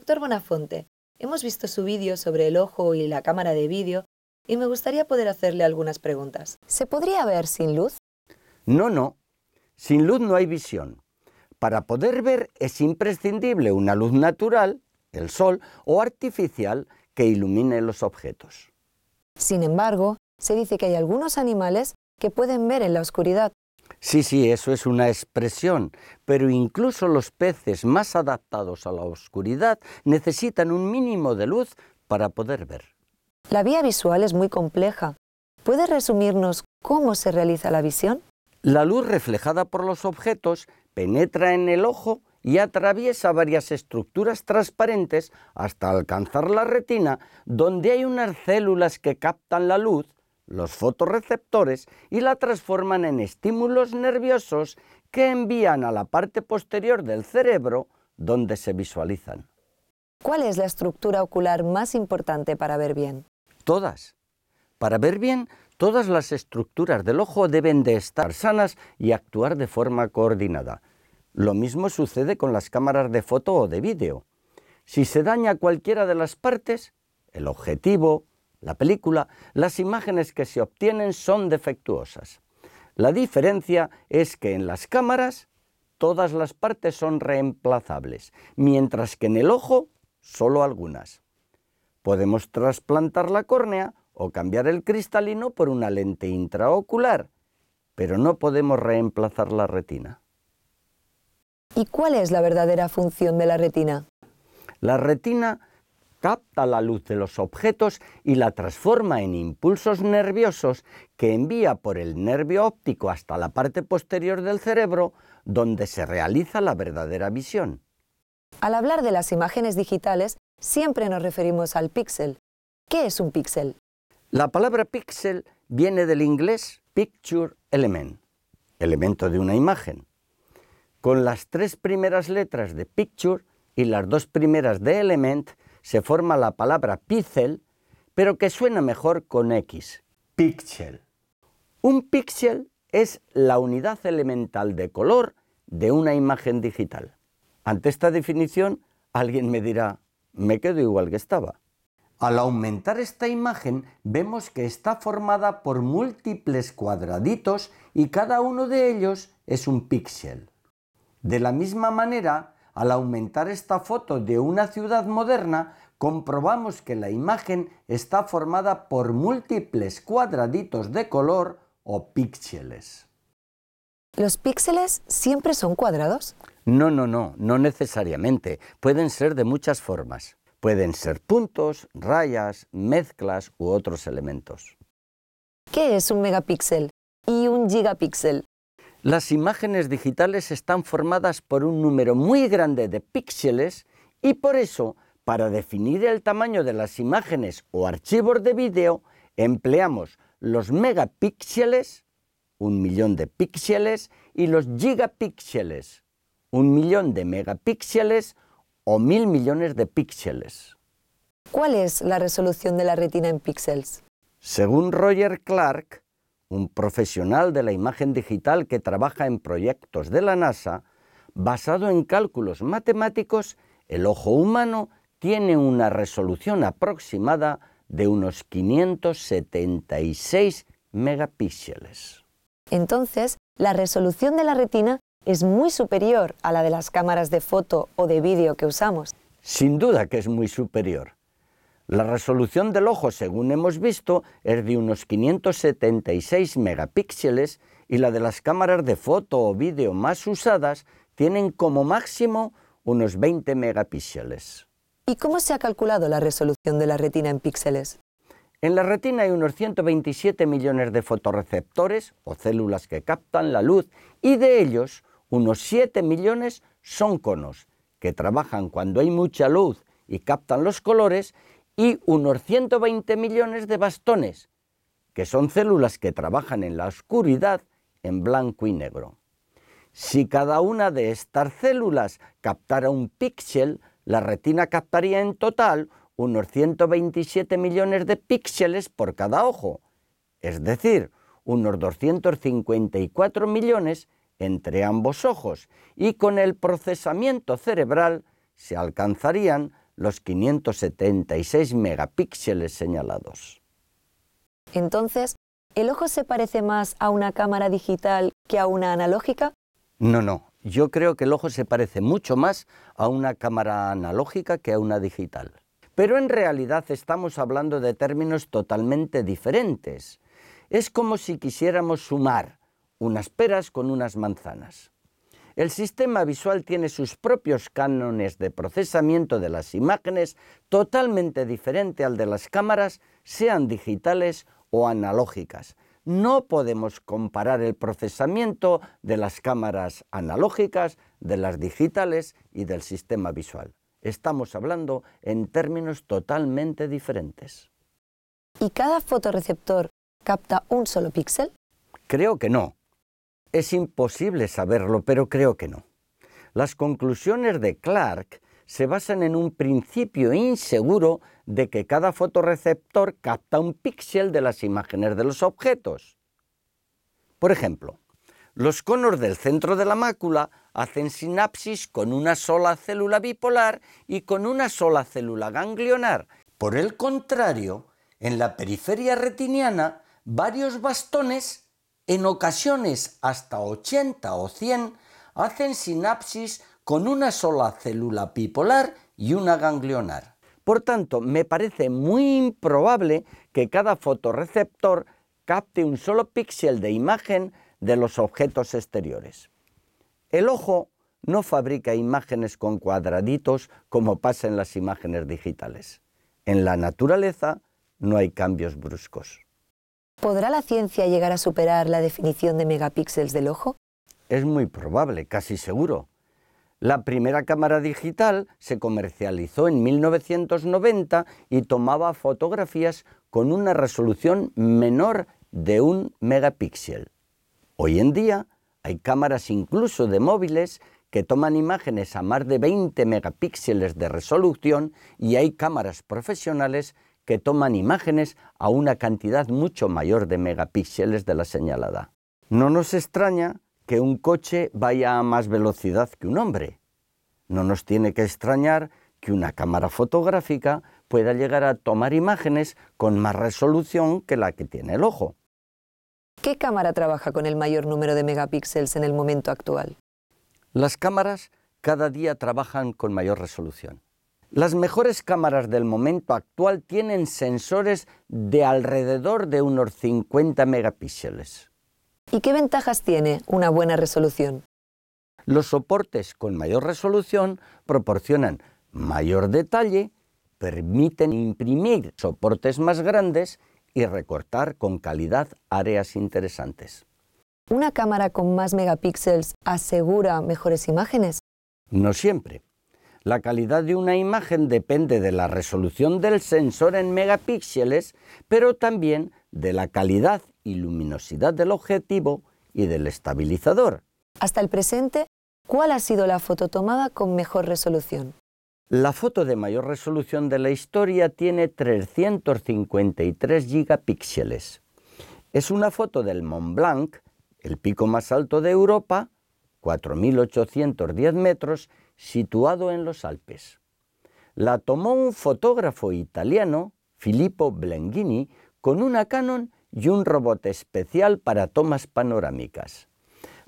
doctor Bonafonte. Hemos visto su vídeo sobre el ojo y la cámara de vídeo y me gustaría poder hacerle algunas preguntas. ¿Se podría ver sin luz? No, no. Sin luz no hay visión. Para poder ver es imprescindible una luz natural, el sol, o artificial que ilumine los objetos. Sin embargo, se dice que hay algunos animales que pueden ver en la oscuridad, Sí, sí, eso es una expresión, pero incluso los peces más adaptados a la oscuridad necesitan un mínimo de luz para poder ver. La vía visual es muy compleja. ¿Puede resumirnos cómo se realiza la visión? La luz reflejada por los objetos penetra en el ojo y atraviesa varias estructuras transparentes hasta alcanzar la retina, donde hay unas células que captan la luz los fotorreceptores y la transforman en estímulos nerviosos que envían a la parte posterior del cerebro donde se visualizan. ¿Cuál es la estructura ocular más importante para ver bien? Todas. Para ver bien, todas las estructuras del ojo deben de estar sanas y actuar de forma coordinada. Lo mismo sucede con las cámaras de foto o de vídeo. Si se daña cualquiera de las partes, el objetivo, la película, las imágenes que se obtienen son defectuosas. La diferencia es que en las cámaras todas las partes son reemplazables, mientras que en el ojo solo algunas. Podemos trasplantar la córnea o cambiar el cristalino por una lente intraocular, pero no podemos reemplazar la retina. ¿Y cuál es la verdadera función de la retina? La retina capta la luz de los objetos y la transforma en impulsos nerviosos que envía por el nervio óptico hasta la parte posterior del cerebro, donde se realiza la verdadera visión. Al hablar de las imágenes digitales, siempre nos referimos al píxel. ¿Qué es un píxel? La palabra píxel viene del inglés picture element, elemento de una imagen. Con las tres primeras letras de picture y las dos primeras de element se forma la palabra píxel, pero que suena mejor con X. Píxel. Un píxel es la unidad elemental de color de una imagen digital. Ante esta definición, alguien me dirá, me quedo igual que estaba. Al aumentar esta imagen vemos que está formada por múltiples cuadraditos y cada uno de ellos es un píxel. De la misma manera, al aumentar esta foto de una ciudad moderna, comprobamos que la imagen está formada por múltiples cuadraditos de color o píxeles. ¿Los píxeles siempre son cuadrados? No, no, no, no necesariamente. Pueden ser de muchas formas. Pueden ser puntos, rayas, mezclas u otros elementos. ¿Qué es un megapíxel y un gigapíxel? Las imágenes digitales están formadas por un número muy grande de píxeles y por eso, para definir el tamaño de las imágenes o archivos de vídeo, empleamos los megapíxeles, un millón de píxeles, y los gigapíxeles, un millón de megapíxeles o mil millones de píxeles. ¿Cuál es la resolución de la retina en píxeles? Según Roger Clark, un profesional de la imagen digital que trabaja en proyectos de la NASA, basado en cálculos matemáticos, el ojo humano tiene una resolución aproximada de unos 576 megapíxeles. Entonces, la resolución de la retina es muy superior a la de las cámaras de foto o de vídeo que usamos. Sin duda que es muy superior. La resolución del ojo, según hemos visto, es de unos 576 megapíxeles y la de las cámaras de foto o vídeo más usadas tienen como máximo unos 20 megapíxeles. ¿Y cómo se ha calculado la resolución de la retina en píxeles? En la retina hay unos 127 millones de fotorreceptores o células que captan la luz y de ellos unos 7 millones son conos, que trabajan cuando hay mucha luz y captan los colores y unos 120 millones de bastones, que son células que trabajan en la oscuridad en blanco y negro. Si cada una de estas células captara un píxel, la retina captaría en total unos 127 millones de píxeles por cada ojo, es decir, unos 254 millones entre ambos ojos, y con el procesamiento cerebral se alcanzarían los 576 megapíxeles señalados. Entonces, ¿el ojo se parece más a una cámara digital que a una analógica? No, no. Yo creo que el ojo se parece mucho más a una cámara analógica que a una digital. Pero en realidad estamos hablando de términos totalmente diferentes. Es como si quisiéramos sumar unas peras con unas manzanas. El sistema visual tiene sus propios cánones de procesamiento de las imágenes totalmente diferente al de las cámaras, sean digitales o analógicas. No podemos comparar el procesamiento de las cámaras analógicas, de las digitales y del sistema visual. Estamos hablando en términos totalmente diferentes. ¿Y cada fotoreceptor capta un solo píxel? Creo que no. Es imposible saberlo, pero creo que no. Las conclusiones de Clark se basan en un principio inseguro de que cada fotorreceptor capta un píxel de las imágenes de los objetos. Por ejemplo, los conos del centro de la mácula hacen sinapsis con una sola célula bipolar y con una sola célula ganglionar. Por el contrario, en la periferia retiniana, varios bastones en ocasiones hasta 80 o 100, hacen sinapsis con una sola célula bipolar y una ganglionar. Por tanto, me parece muy improbable que cada fotorreceptor capte un solo píxel de imagen de los objetos exteriores. El ojo no fabrica imágenes con cuadraditos como pasa en las imágenes digitales. En la naturaleza no hay cambios bruscos. ¿Podrá la ciencia llegar a superar la definición de megapíxeles del ojo? Es muy probable, casi seguro. La primera cámara digital se comercializó en 1990 y tomaba fotografías con una resolución menor de un megapíxel. Hoy en día hay cámaras incluso de móviles que toman imágenes a más de 20 megapíxeles de resolución y hay cámaras profesionales que toman imágenes a una cantidad mucho mayor de megapíxeles de la señalada. No nos extraña que un coche vaya a más velocidad que un hombre. No nos tiene que extrañar que una cámara fotográfica pueda llegar a tomar imágenes con más resolución que la que tiene el ojo. ¿Qué cámara trabaja con el mayor número de megapíxeles en el momento actual? Las cámaras cada día trabajan con mayor resolución. Las mejores cámaras del momento actual tienen sensores de alrededor de unos 50 megapíxeles. ¿Y qué ventajas tiene una buena resolución? Los soportes con mayor resolución proporcionan mayor detalle, permiten imprimir soportes más grandes y recortar con calidad áreas interesantes. ¿Una cámara con más megapíxeles asegura mejores imágenes? No siempre. La calidad de una imagen depende de la resolución del sensor en megapíxeles, pero también de la calidad y luminosidad del objetivo y del estabilizador. Hasta el presente, ¿cuál ha sido la foto tomada con mejor resolución? La foto de mayor resolución de la historia tiene 353 gigapíxeles. Es una foto del Mont Blanc, el pico más alto de Europa, 4.810 metros, situado en los Alpes. La tomó un fotógrafo italiano, Filippo Blenghini, con una Canon y un robot especial para tomas panorámicas.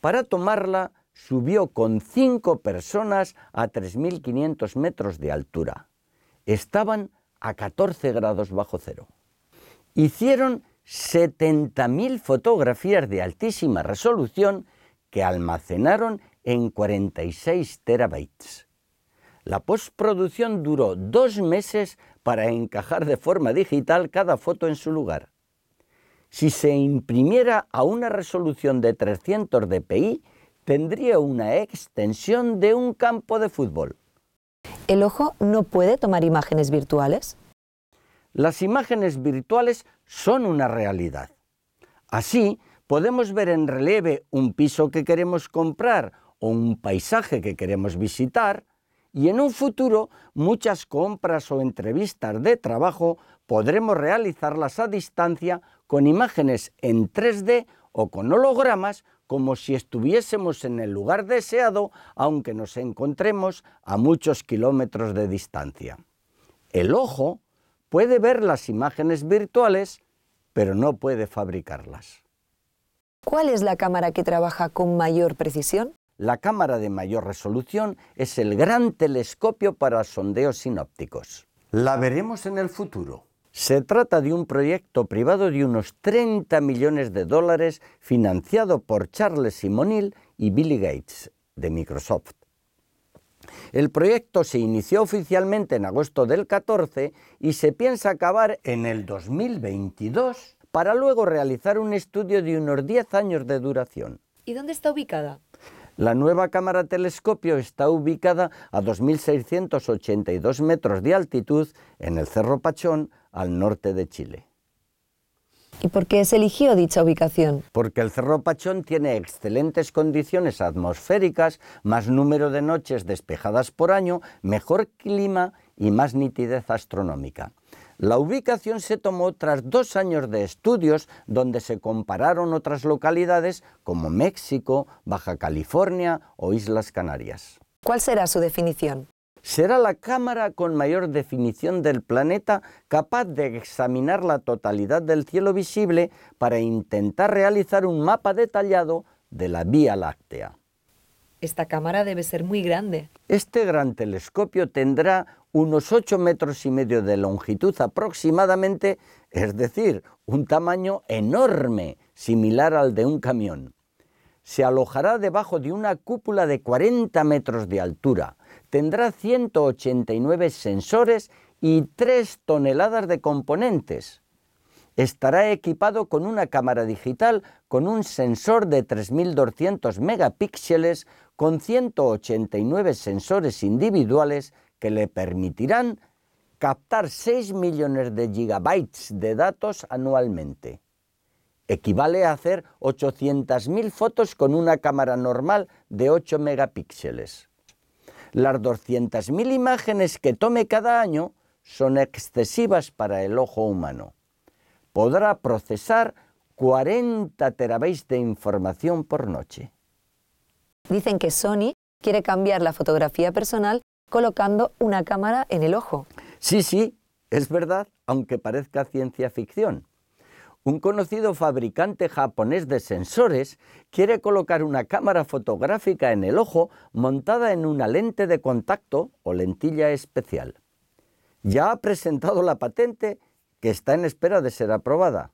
Para tomarla subió con cinco personas a 3.500 metros de altura. Estaban a 14 grados bajo cero. Hicieron 70.000 fotografías de altísima resolución que almacenaron en 46 terabytes. La postproducción duró dos meses para encajar de forma digital cada foto en su lugar. Si se imprimiera a una resolución de 300 dpi, tendría una extensión de un campo de fútbol. ¿El ojo no puede tomar imágenes virtuales? Las imágenes virtuales son una realidad. Así, podemos ver en relieve un piso que queremos comprar o un paisaje que queremos visitar y en un futuro muchas compras o entrevistas de trabajo podremos realizarlas a distancia con imágenes en 3D o con hologramas como si estuviésemos en el lugar deseado aunque nos encontremos a muchos kilómetros de distancia. El ojo puede ver las imágenes virtuales, pero no puede fabricarlas. ¿Cuál es la cámara que trabaja con mayor precisión? La cámara de mayor resolución es el gran telescopio para sondeos sinópticos. La veremos en el futuro. Se trata de un proyecto privado de unos 30 millones de dólares financiado por Charles Simonil y Billy Gates de Microsoft. El proyecto se inició oficialmente en agosto del 14 y se piensa acabar en el 2022 para luego realizar un estudio de unos 10 años de duración. ¿Y dónde está ubicada? La nueva cámara telescopio está ubicada a 2.682 metros de altitud en el Cerro Pachón, al norte de Chile. ¿Y por qué se eligió dicha ubicación? Porque el Cerro Pachón tiene excelentes condiciones atmosféricas, más número de noches despejadas por año, mejor clima y más nitidez astronómica. La ubicación se tomó tras dos años de estudios donde se compararon otras localidades como México, Baja California o Islas Canarias. ¿Cuál será su definición? Será la cámara con mayor definición del planeta capaz de examinar la totalidad del cielo visible para intentar realizar un mapa detallado de la Vía Láctea. Esta cámara debe ser muy grande. Este gran telescopio tendrá unos 8 metros y medio de longitud aproximadamente, es decir, un tamaño enorme, similar al de un camión. Se alojará debajo de una cúpula de 40 metros de altura. Tendrá 189 sensores y 3 toneladas de componentes estará equipado con una cámara digital con un sensor de 3.200 megapíxeles con 189 sensores individuales que le permitirán captar 6 millones de gigabytes de datos anualmente. Equivale a hacer 800.000 fotos con una cámara normal de 8 megapíxeles. Las 200.000 imágenes que tome cada año son excesivas para el ojo humano podrá procesar 40 terabytes de información por noche. Dicen que Sony quiere cambiar la fotografía personal colocando una cámara en el ojo. Sí, sí, es verdad, aunque parezca ciencia ficción. Un conocido fabricante japonés de sensores quiere colocar una cámara fotográfica en el ojo montada en una lente de contacto o lentilla especial. Ya ha presentado la patente que está en espera de ser aprobada.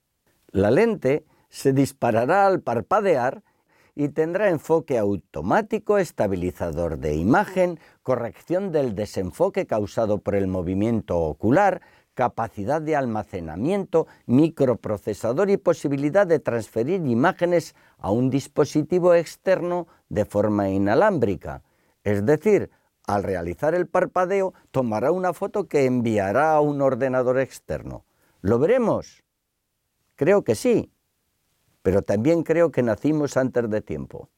La lente se disparará al parpadear y tendrá enfoque automático, estabilizador de imagen, corrección del desenfoque causado por el movimiento ocular, capacidad de almacenamiento, microprocesador y posibilidad de transferir imágenes a un dispositivo externo de forma inalámbrica. Es decir, al realizar el parpadeo tomará una foto que enviará a un ordenador externo. ¿Lo veremos? Creo que sí, pero también creo que nacimos antes de tiempo.